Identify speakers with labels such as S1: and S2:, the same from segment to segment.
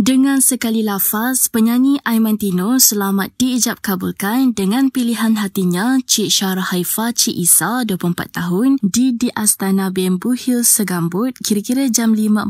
S1: Dengan sekali lafaz, penyanyi Aiman Tino selamat diijab kabulkan dengan pilihan hatinya Cik Syara Haifa Cik Isa, 24 tahun, di Di Astana Bamboo Hill Segambut kira-kira jam 5.41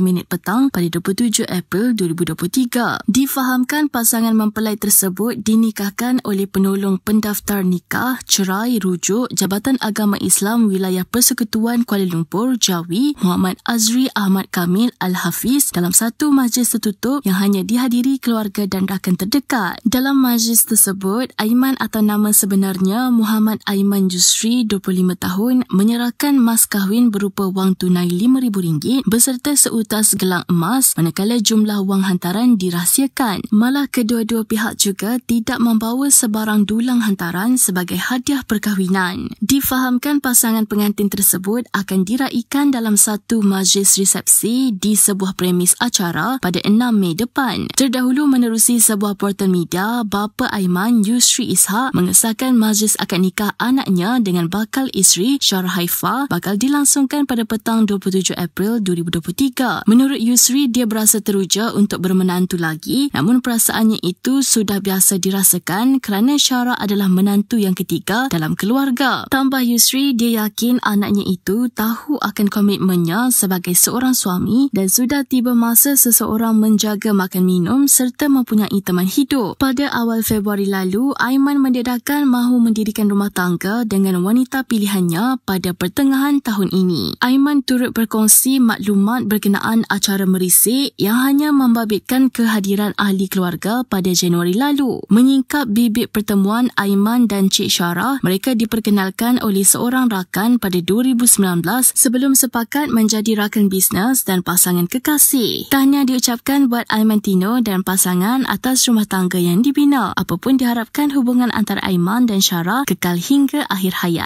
S1: minit petang pada 27 April 2023. Difahamkan pasangan mempelai tersebut dinikahkan oleh penolong pendaftar nikah, cerai, rujuk, Jabatan Agama Islam Wilayah Persekutuan Kuala Lumpur, Jawi, Muhammad Azri Ahmad Kamil Al-Hafiz dalam satu majlis tertutup tertutup yang hanya dihadiri keluarga dan rakan terdekat. Dalam majlis tersebut, Aiman atau nama sebenarnya Muhammad Aiman Jusri, 25 tahun, menyerahkan mas kahwin berupa wang tunai RM5,000 beserta seutas gelang emas manakala jumlah wang hantaran dirahsiakan. Malah kedua-dua pihak juga tidak membawa sebarang dulang hantaran sebagai hadiah perkahwinan. Difahamkan pasangan pengantin tersebut akan diraikan dalam satu majlis resepsi di sebuah premis acara pada 6 Mei depan. Terdahulu menerusi sebuah portal media, bapa Aiman Yusri Isha mengesahkan majlis akad nikah anaknya dengan bakal isteri Syar Haifa bakal dilangsungkan pada petang 27 April 2023. Menurut Yusri, dia berasa teruja untuk bermenantu lagi namun perasaannya itu sudah biasa dirasakan kerana Syara adalah menantu yang ketiga dalam keluarga. Tambah Yusri, dia yakin anaknya itu tahu akan komitmennya sebagai seorang suami dan sudah tiba masa seseorang yang menjaga makan minum serta mempunyai teman hidup. Pada awal Februari lalu, Aiman mendedahkan mahu mendirikan rumah tangga dengan wanita pilihannya pada pertengahan tahun ini. Aiman turut berkongsi maklumat berkenaan acara merisik yang hanya membabitkan kehadiran ahli keluarga pada Januari lalu. Menyingkap bibit pertemuan Aiman dan Cik Syarah, mereka diperkenalkan oleh seorang rakan pada 2019 sebelum sepakat menjadi rakan bisnes dan pasangan kekasih. Tahniah diucapkan diharapkan buat Aiman Tino dan pasangan atas rumah tangga yang dibina. Apapun diharapkan hubungan antara Aiman dan Syara kekal hingga akhir hayat.